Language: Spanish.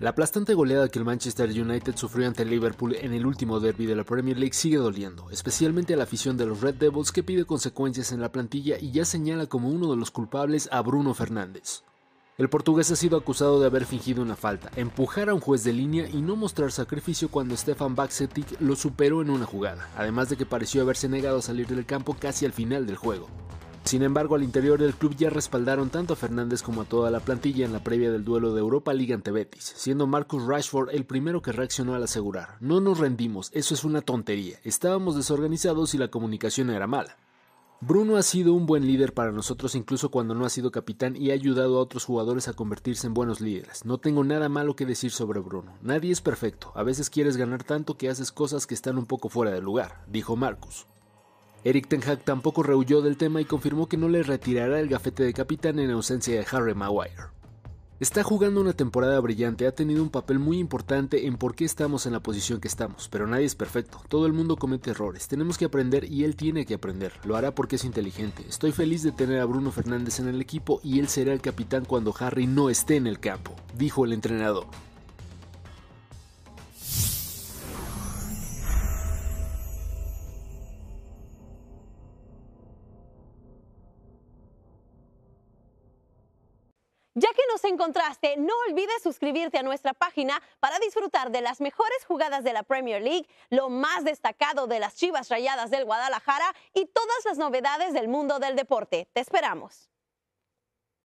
La aplastante goleada que el Manchester United sufrió ante el Liverpool en el último derby de la Premier League sigue doliendo, especialmente a la afición de los Red Devils que pide consecuencias en la plantilla y ya señala como uno de los culpables a Bruno Fernández. El portugués ha sido acusado de haber fingido una falta, empujar a un juez de línea y no mostrar sacrificio cuando Stefan Bajcetic lo superó en una jugada, además de que pareció haberse negado a salir del campo casi al final del juego. Sin embargo, al interior del club ya respaldaron tanto a Fernández como a toda la plantilla en la previa del duelo de Europa League ante Betis, siendo Marcus Rashford el primero que reaccionó al asegurar, no nos rendimos, eso es una tontería, estábamos desorganizados y la comunicación era mala. Bruno ha sido un buen líder para nosotros incluso cuando no ha sido capitán y ha ayudado a otros jugadores a convertirse en buenos líderes. No tengo nada malo que decir sobre Bruno. Nadie es perfecto. A veces quieres ganar tanto que haces cosas que están un poco fuera de lugar, dijo Marcus. Eric Ten Hag tampoco rehuyó del tema y confirmó que no le retirará el gafete de capitán en ausencia de Harry Maguire. Está jugando una temporada brillante, ha tenido un papel muy importante en por qué estamos en la posición que estamos, pero nadie es perfecto, todo el mundo comete errores, tenemos que aprender y él tiene que aprender, lo hará porque es inteligente. Estoy feliz de tener a Bruno Fernández en el equipo y él será el capitán cuando Harry no esté en el campo, dijo el entrenador. Ya que nos encontraste, no olvides suscribirte a nuestra página para disfrutar de las mejores jugadas de la Premier League, lo más destacado de las Chivas Rayadas del Guadalajara y todas las novedades del mundo del deporte. Te esperamos.